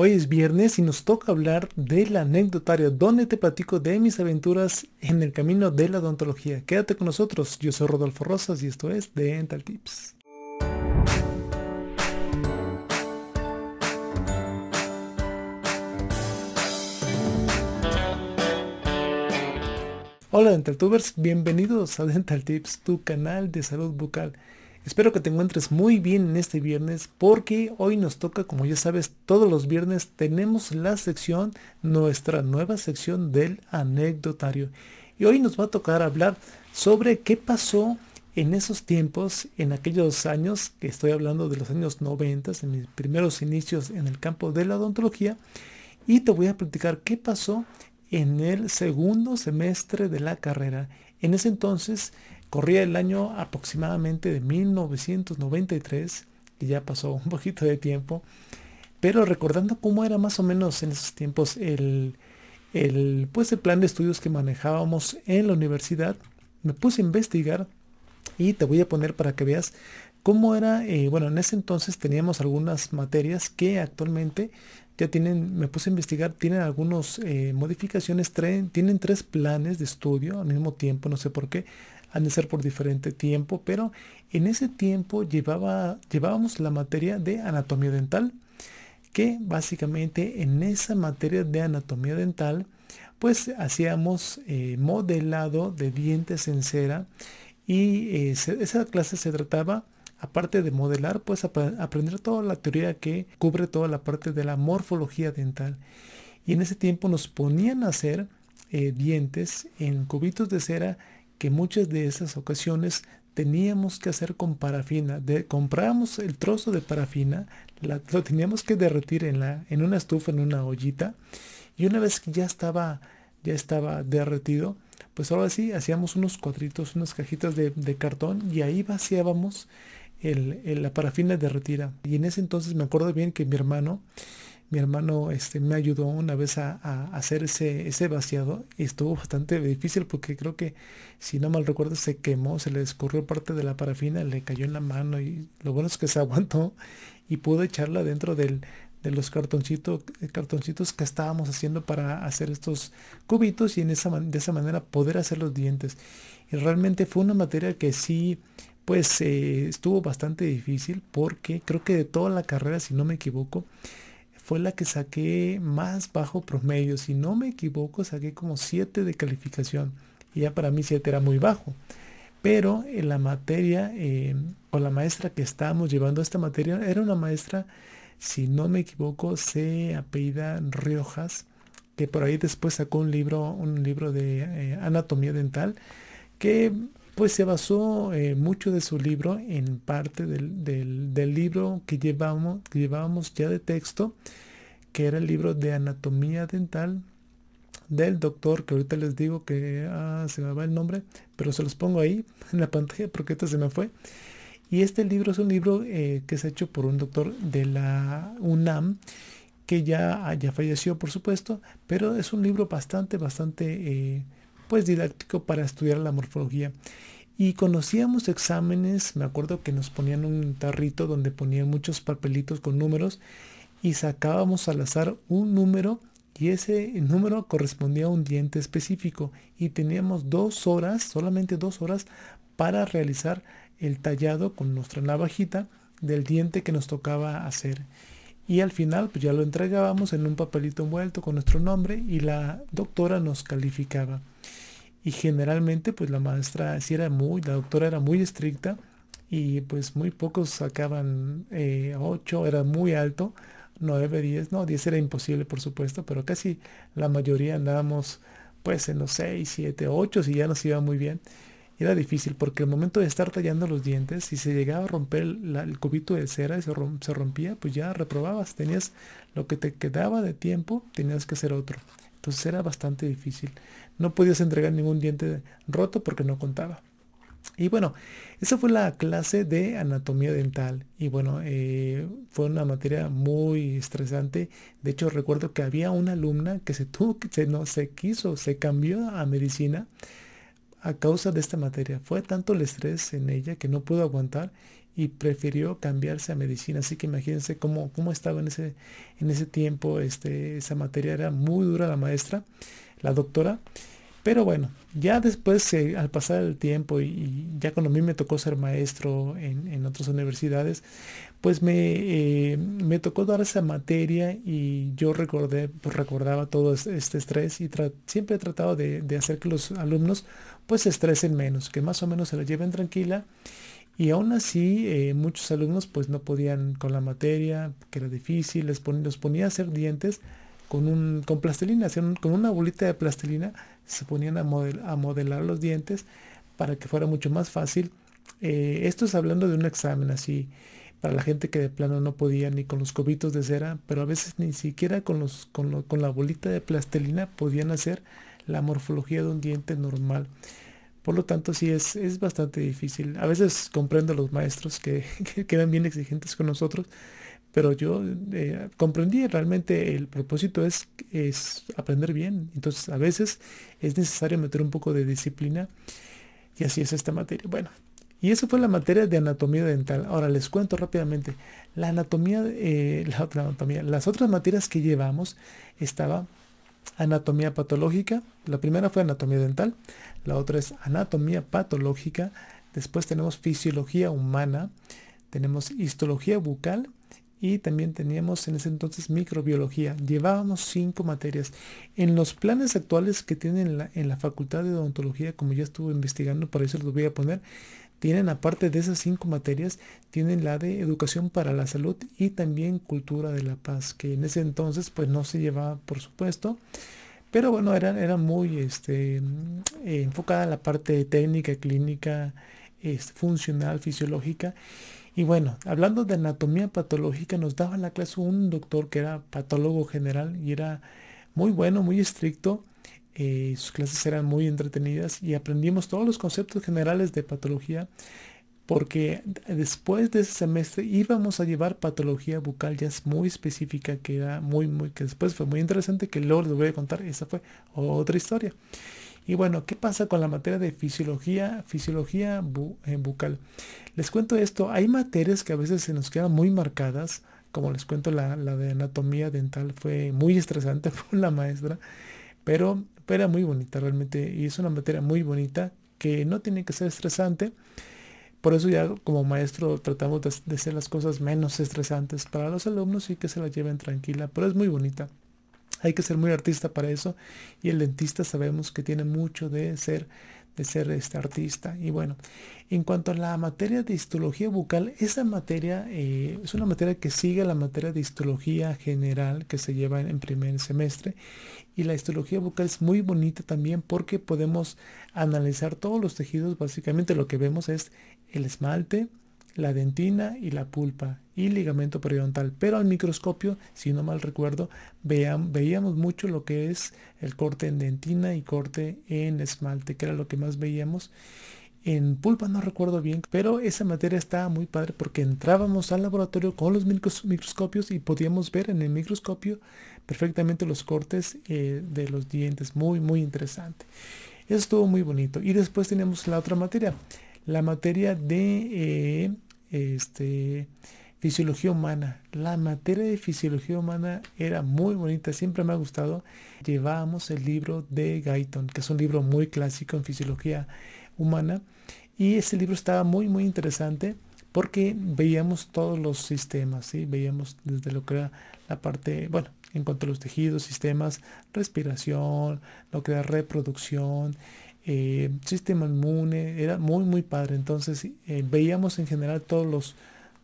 Hoy es viernes y nos toca hablar del anecdotario, donde te platico de mis aventuras en el camino de la odontología. Quédate con nosotros, yo soy Rodolfo Rosas y esto es Dental Tips. Hola Dental Tubers, bienvenidos a Dental Tips, tu canal de salud bucal. Espero que te encuentres muy bien en este viernes porque hoy nos toca, como ya sabes, todos los viernes tenemos la sección, nuestra nueva sección del anecdotario. Y hoy nos va a tocar hablar sobre qué pasó en esos tiempos, en aquellos años, que estoy hablando de los años 90, en mis primeros inicios en el campo de la odontología, y te voy a platicar qué pasó en el segundo semestre de la carrera. En ese entonces Corría el año aproximadamente de 1993, que ya pasó un poquito de tiempo, pero recordando cómo era más o menos en esos tiempos el, el, pues el plan de estudios que manejábamos en la universidad, me puse a investigar y te voy a poner para que veas cómo era, eh, bueno, en ese entonces teníamos algunas materias que actualmente ya tienen, me puse a investigar, tienen algunas eh, modificaciones, tienen tres planes de estudio al mismo tiempo, no sé por qué han de ser por diferente tiempo, pero en ese tiempo llevaba, llevábamos la materia de anatomía dental, que básicamente en esa materia de anatomía dental, pues hacíamos eh, modelado de dientes en cera y eh, esa clase se trataba, aparte de modelar, pues aprender toda la teoría que cubre toda la parte de la morfología dental. Y en ese tiempo nos ponían a hacer eh, dientes en cubitos de cera que muchas de esas ocasiones teníamos que hacer con parafina. De, compramos el trozo de parafina, lo teníamos que derretir en, la, en una estufa, en una ollita, y una vez que ya estaba, ya estaba derretido, pues ahora sí hacíamos unos cuadritos, unas cajitas de, cartón y ahí vaciábamos la parafina derretida. Y en ese entonces me acuerdo bien que mi hermano mi hermano este, me ayudó una vez a, hacer ese, vaciado y estuvo bastante difícil porque creo que, si no mal recuerdo, se quemó, se le escurrió parte de la parafina, le cayó en la mano y lo bueno es que se aguantó y pudo echarla dentro de los cartoncitos, cartoncitos que estábamos haciendo para hacer estos cubitos y en esa, de esa manera poder hacer los dientes. Y realmente fue una materia que sí, pues eh, estuvo bastante difícil porque creo que de toda la carrera, si no me equivoco, fue la que saqué más bajo promedio. Si no me equivoco, saqué como 7 de calificación. Y ya para mí 7 era muy bajo. Pero en eh, la materia eh, o la maestra que estábamos llevando esta materia era una maestra, si no me equivoco, se apellida Riojas, que por ahí después sacó un libro, un libro de eh, anatomía dental, que pues se basó eh, mucho de su libro en parte del, libro que llevamos, llevábamos ya de texto, que era el libro de anatomía dental del doctor, que ahorita les digo que ah, se me va el nombre, pero se los pongo ahí en la pantalla porque esto se me fue. Y este libro es un libro eh, que es hecho por un doctor de la UNAM, que ya, ah, ya falleció por supuesto, pero es un libro bastante, bastante... Eh, pues didáctico para estudiar la morfología. Y conocíamos exámenes, me acuerdo que nos ponían un tarrito donde ponían muchos papelitos con números y sacábamos al azar un número y ese número correspondía a un diente específico y teníamos dos horas, solamente dos horas, para realizar el tallado con nuestra navajita del diente que nos tocaba hacer. Y al final pues ya lo entregábamos en un papelito envuelto con nuestro nombre y la doctora nos calificaba y generalmente pues la maestra si era muy, la doctora era muy estricta y pues muy pocos sacaban 8, eh, era muy alto, 9, 10, no, 10 era imposible por supuesto, pero casi la mayoría andábamos pues en los 6, 7, 8 si ya nos iba muy bien. Era difícil porque el momento de estar tallando los dientes, si se llegaba a romper el cubito de cera y se rompía, pues ya reprobabas. Tenías lo que te quedaba de tiempo, tenías que hacer otro. Entonces era bastante difícil. No podías entregar ningún diente roto porque no contaba. Y bueno, esa fue la clase de anatomía dental. Y bueno, eh, fue una materia muy estresante. De hecho, recuerdo que había una alumna que se tuvo, que no, se quiso, se cambió a medicina a causa de esta materia. Fue tanto el estrés en ella que no pudo aguantar y prefirió cambiarse a medicina. Así que imagínense cómo, cómo estaba en ese, en ese tiempo. Este, esa materia era muy dura la maestra, la doctora. Pero bueno, ya después, eh, al pasar el tiempo y, ya cuando a mí me tocó ser maestro en, otras universidades, pues me, eh, me, tocó dar esa materia y yo recordé, pues recordaba todo este estrés y siempre he tratado de, hacer que los alumnos pues se estresen menos, que más o menos se la lleven tranquila y aún así, eh, muchos alumnos pues no podían con la materia, que era difícil, les los ponía a hacer dientes con, un, con plastilina, con una bolita de plastilina, se ponían a, modelar los dientes para que fuera mucho más fácil. Eh, esto es hablando de un examen así, para la gente que de plano no podía ni con los cobitos de cera, pero a veces ni siquiera con, los, con, con la bolita de plastilina podían hacer la morfología de un diente normal. Por lo tanto, sí, es, bastante difícil. A veces comprendo a los maestros que, quedan bien exigentes con nosotros, pero yo eh, comprendí realmente el propósito es, es aprender bien. Entonces, a veces es necesario meter un poco de disciplina y así es esta materia. Bueno, y eso fue la materia de anatomía dental. Ahora les cuento rápidamente. La anatomía, eh, la otra anatomía, las otras materias que llevamos estaba anatomía patológica. La primera fue anatomía dental, la otra es anatomía patológica, después tenemos fisiología humana, tenemos histología bucal y también teníamos en ese entonces microbiología. Llevábamos cinco materias. En los planes actuales que tienen en la, facultad de odontología, como ya estuve investigando, por eso los voy a poner, tienen, aparte de esas cinco materias, tienen la de educación para la salud y también cultura de la paz, que en ese entonces pues no se llevaba, por supuesto. Pero bueno, era, muy este, eh, enfocada en la parte técnica, clínica, funcional, fisiológica. Y bueno, hablando de anatomía patológica, nos daba en la clase un doctor que era patólogo general y era muy bueno, muy estricto eh, sus clases eran muy entretenidas y aprendimos todos los conceptos generales de patología porque después de ese semestre íbamos a llevar patología bucal ya es muy específica que era muy muy que después fue muy interesante que luego les voy a contar esa fue otra historia y bueno qué pasa con la materia de fisiología fisiología eh, bucal les cuento esto hay materias que a veces se nos quedan muy marcadas como les cuento la, la de anatomía dental fue muy estresante por la maestra pero pero era muy bonita realmente y es una materia muy bonita que no tiene que ser estresante. Por eso ya como maestro tratamos de, de hacer las cosas menos estresantes para los alumnos y que se la lleven tranquila, pero es muy bonita. Hay que ser muy artista para eso y el dentista sabemos que tiene mucho de ser de ser este artista. Y bueno, en cuanto a la materia de histología bucal, esa materia eh, es una materia que sigue la materia de histología general que se lleva en primer semestre. Y la histología bucal es muy bonita también porque podemos analizar todos los tejidos. Básicamente lo que vemos es el esmalte, la dentina y la pulpa y ligamento periodontal. Pero al microscopio, si no mal recuerdo, veíamos mucho lo que es el corte en dentina y corte en esmalte, que era lo que más veíamos. En pulpa no recuerdo bien, pero esa materia estaba muy padre porque entrábamos al laboratorio con los microscopios y podíamos ver en el microscopio perfectamente los cortes eh, de los dientes. Muy, muy interesante. Eso estuvo muy bonito. Y después tenemos la otra materia, la materia de eh, este, fisiología humana. La materia de fisiología humana era muy bonita, siempre me ha gustado. Llevábamos el libro de Guyton, que es un libro muy clásico en fisiología humana. Y ese libro estaba muy, muy interesante porque veíamos todos los sistemas, ¿sí? veíamos desde lo que era la parte, bueno, en cuanto a los tejidos, sistemas, respiración, lo que era reproducción, eh, sistema inmune, era muy, muy padre. Entonces eh, veíamos en general todos los,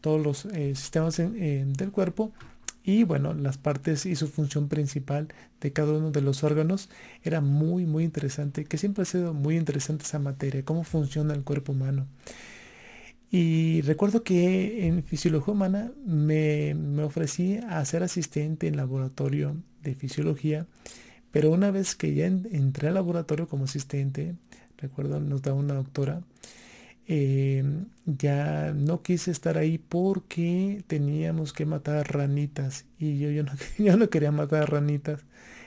todos los eh, sistemas del cuerpo y bueno, las partes y su función principal de cada uno de los órganos era muy, muy interesante, que siempre ha sido muy interesante esa materia, cómo funciona el cuerpo humano. Y recuerdo que en Fisiología Humana me, me ofrecí a ser asistente en laboratorio de fisiología pero una vez que ya entré al laboratorio como asistente, recuerdo, nos da una doctora, em, ya no quise estar ahí porque teníamos que matar ranitas y yo, yo, no, no quería matar ranitas.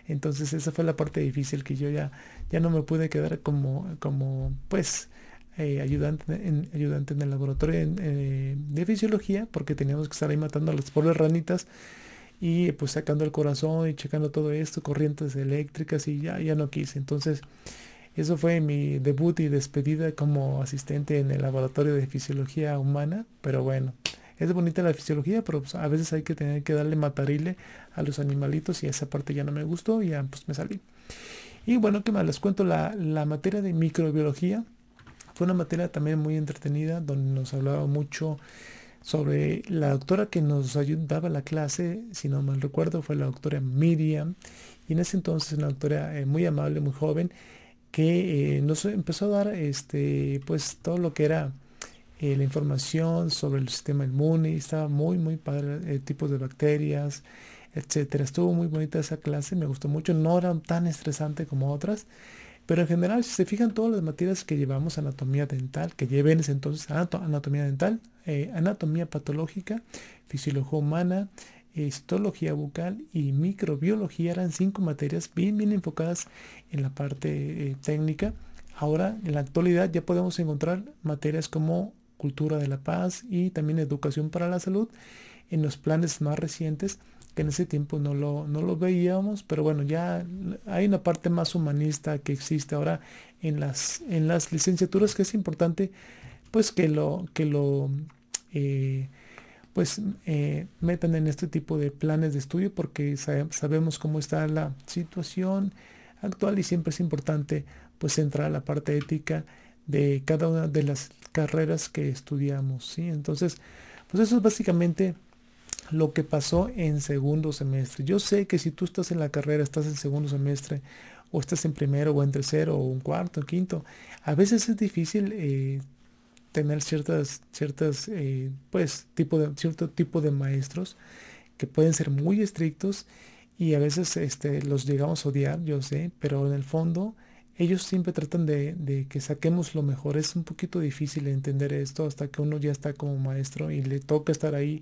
Entonces esa fue la parte difícil que yo ya, ya no me pude quedar como, como pues, eh, ayudante, en, ayudante el laboratorio eh, de fisiología porque teníamos que estar ahí matando a las pobres ranitas y pues sacando el corazón y checando todo esto, corrientes eléctricas y ya, ya no quise. Entonces, eso fue mi debut y despedida como asistente en el laboratorio de fisiología humana, pero bueno, es bonita la fisiología, pero pues, a veces hay que tener que darle matarile a los animalitos y esa parte ya no me gustó y ya pues me salí. Y bueno, ¿qué más? Les cuento la, la materia de microbiología. Fue una materia también muy entretenida donde nos hablaba mucho sobre la doctora que nos ayudaba la clase, si no mal recuerdo, fue la doctora Miriam, y en ese entonces una doctora eh, muy amable, muy joven, que eh, nos empezó a dar este, pues, todo lo que era eh, la información sobre el sistema inmune, y estaba muy, muy padre, tipo de bacterias, etcétera. Estuvo muy bonita esa clase, me gustó mucho, no era tan estresante como otras, pero en general, si se fijan todas las materias que llevamos, anatomía dental, que lleven en ese entonces anatomía dental, eh, anatomía patológica, fisiología humana, histología bucal y microbiología eran cinco materias bien bien enfocadas en la parte eh, técnica. Ahora en la actualidad ya podemos encontrar materias como cultura de la paz y también educación para la salud en los planes más recientes que en ese tiempo no lo, no lo veíamos, pero bueno, ya hay una parte más humanista que existe ahora en las, en las licenciaturas que es importante pues que lo, que lo eh, pues eh, metan en este tipo de planes de estudio porque sabemos cómo está la situación actual y siempre es importante pues entrar a la parte ética de cada una de las carreras que estudiamos, ¿sí? Entonces, pues eso es básicamente lo que pasó en segundo semestre. Yo sé que si tú estás en la carrera, estás en segundo semestre, o estás en primero, o en tercero, o en cuarto, o quinto, a veces es difícil eh, tener ciertas, ciertas, eh, pues, tipo de, cierto tipo de maestros que pueden ser muy estrictos y a veces este, los llegamos a odiar, yo sé, pero en el fondo ellos siempre tratan de, de, que saquemos lo mejor. Es un poquito difícil entender esto hasta que uno ya está como maestro y le toca estar ahí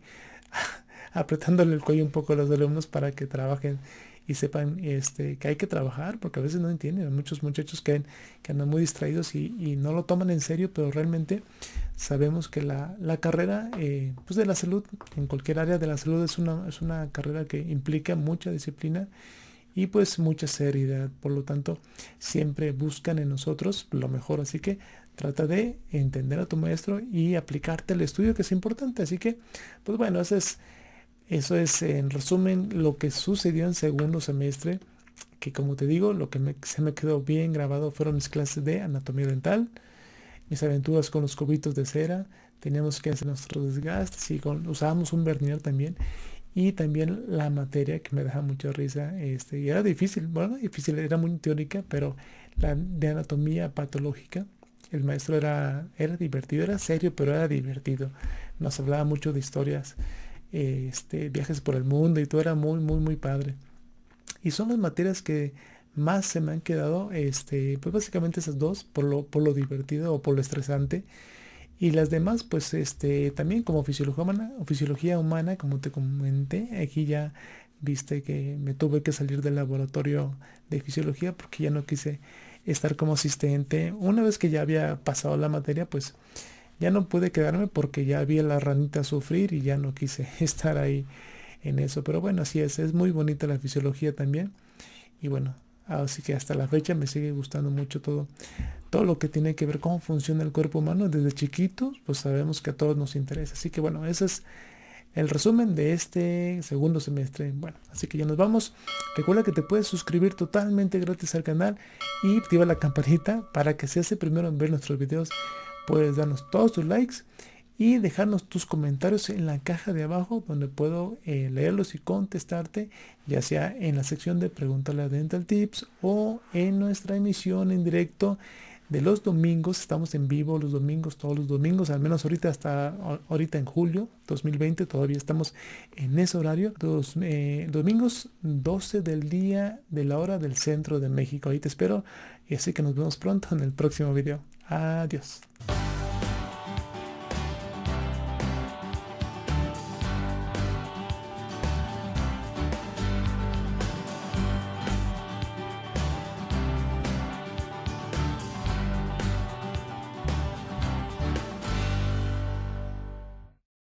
apretándole el cuello un poco a los alumnos para que trabajen y sepan este, que hay que trabajar, porque a veces no entienden. Hay muchos muchachos que, andan muy distraídos y, no lo toman en serio, pero realmente sabemos que la, carrera eh, pues de la salud, en cualquier área de la salud, es una, es una carrera que implica mucha disciplina y pues mucha seriedad. Por lo tanto, siempre buscan en nosotros lo mejor. Así que trata de entender a tu maestro y aplicarte el estudio que es importante. Así que, pues bueno, ese es eso es en resumen lo que sucedió en segundo semestre, que como te digo, lo que se me quedó bien grabado fueron mis clases de anatomía dental, mis aventuras con los cubitos de cera, teníamos que hacer nuestros desgastes y usábamos un vernier también y también la materia que me deja mucha risa este y era difícil bueno difícil era muy teórica pero la de anatomía patológica el maestro era era divertido era serio pero era divertido nos hablaba mucho de historias eh, este, viajes por el mundo y todo era muy, muy, muy padre. Y son las materias que más se me han quedado, este, pues básicamente esas dos, por lo, por lo divertido o por lo estresante. Y las demás, pues este, también como fisiología humana, fisiología humana, como te comenté, aquí ya viste que me tuve que salir del laboratorio de fisiología porque ya no quise estar como asistente. Una vez que ya había pasado la materia, pues ya no pude quedarme porque ya vi a la ranita sufrir y ya no quise estar ahí en eso. Pero bueno, así es. Es muy bonita la fisiología también. Y bueno, así que hasta la fecha me sigue gustando mucho todo. Todo lo que tiene que ver cómo funciona el cuerpo humano desde chiquitos, pues sabemos que a todos nos interesa. Así que bueno, ese es el resumen de este segundo semestre. Bueno, así que ya nos vamos. Recuerda que te puedes suscribir totalmente gratis al canal y activa la campanita para que seas el primero en ver nuestros videos. Puedes darnos todos tus likes y dejarnos tus comentarios en la caja de abajo donde puedo eh, leerlos y contestarte, ya sea en la sección de Preguntarle a Dental Tips o en nuestra emisión en directo de los domingos. Estamos en vivo los domingos, todos los domingos, al menos ahorita hasta ahorita en julio 2020, todavía estamos en ese horario. Eh, domingos 12 del día de la hora del centro de México. Ahí te espero y así que nos vemos pronto en el próximo video. Adiós.